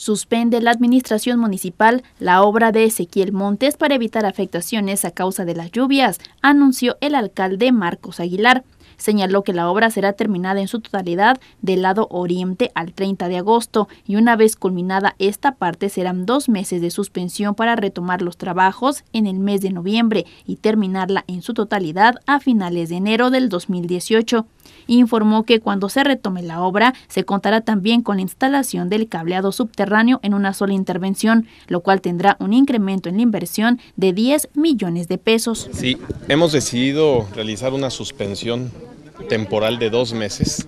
Suspende la administración municipal la obra de Ezequiel Montes para evitar afectaciones a causa de las lluvias, anunció el alcalde Marcos Aguilar. Señaló que la obra será terminada en su totalidad del lado oriente al 30 de agosto y una vez culminada esta parte serán dos meses de suspensión para retomar los trabajos en el mes de noviembre y terminarla en su totalidad a finales de enero del 2018. Informó que cuando se retome la obra se contará también con la instalación del cableado subterráneo en una sola intervención, lo cual tendrá un incremento en la inversión de 10 millones de pesos. Sí, hemos decidido realizar una suspensión temporal de dos meses.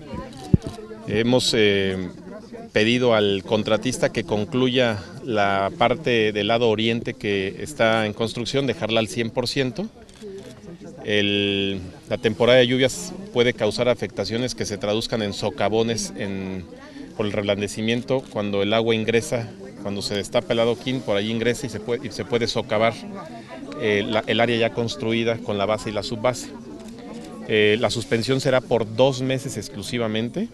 Hemos eh, pedido al contratista que concluya la parte del lado oriente que está en construcción, dejarla al 100% la temporada de lluvias puede causar afectaciones que se traduzcan en socavones por el reblandecimiento cuando el agua ingresa, cuando se destapa el adoquín, por allí ingresa y se puede, socavar eh, el área ya construida con la base y la subbase. Eh, la suspensión será por dos meses exclusivamente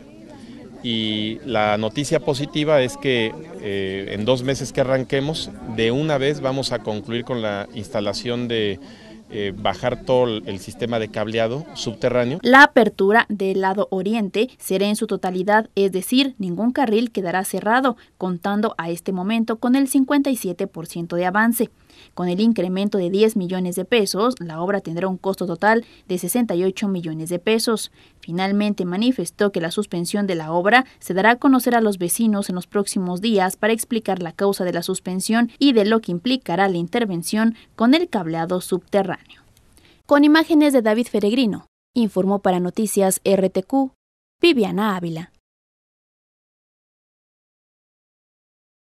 y la noticia positiva es que eh, en dos meses que arranquemos, de una vez vamos a concluir con la instalación de eh, bajar todo el sistema de cableado subterráneo. La apertura del lado oriente será en su totalidad, es decir, ningún carril quedará cerrado, contando a este momento con el 57% de avance. Con el incremento de 10 millones de pesos, la obra tendrá un costo total de 68 millones de pesos. Finalmente manifestó que la suspensión de la obra se dará a conocer a los vecinos en los próximos días para explicar la causa de la suspensión y de lo que implicará la intervención con el cableado subterráneo con imágenes de David Feregrino, informó para Noticias RTQ Viviana Ávila.